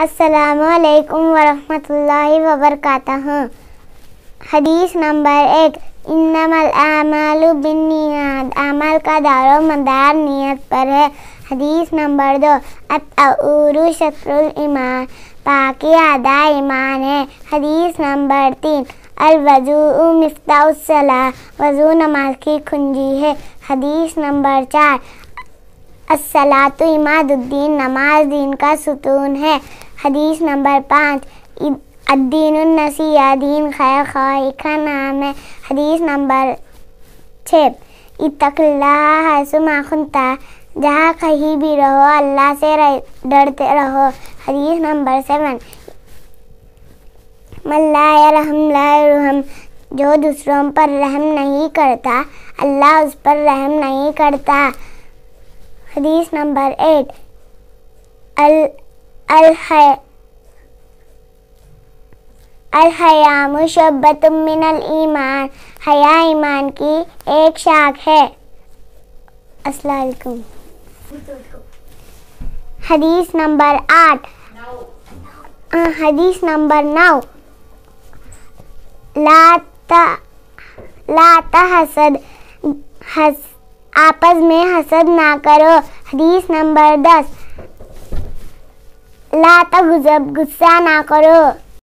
असलकम वरहमल वबरक हदीस नंबर एक इनमल बिन नियाद अमल का दारो मदार नियत पर है हदीस नंबर दो अतरू शत्रुल ईमान पाकि आदा ईमान है हदीस नंबर तीन अलवजू मिफ्ताउसला वजू नमाज की कुंजी है हदीस नंबर चार असलात इमादुद्दीन नमाज दीन का सुतून है हदीस नंबर पाँच अद्दीन नसीया दीन खैर खाई का नाम है हदीस नंबर छः इतकल्ला जहाँ कहीं भी रहो अल्लाह से डरते रहो हदीस नंबर सेवन मल्लाम जो दूसरों पर रहम नहीं करता अल्लाह उस पर रहम नहीं करता हदीस नंबर एट अल अलहयाम शब्बत मिनल ईमान हया ईमान की एक शाख है असलकुम हदीस नंबर आठ हदीस नंबर नौ लाता लाता हसद हस आपस में हसद ना करो हदीस नंबर दस अल्लाह तक गुस्सा ना करो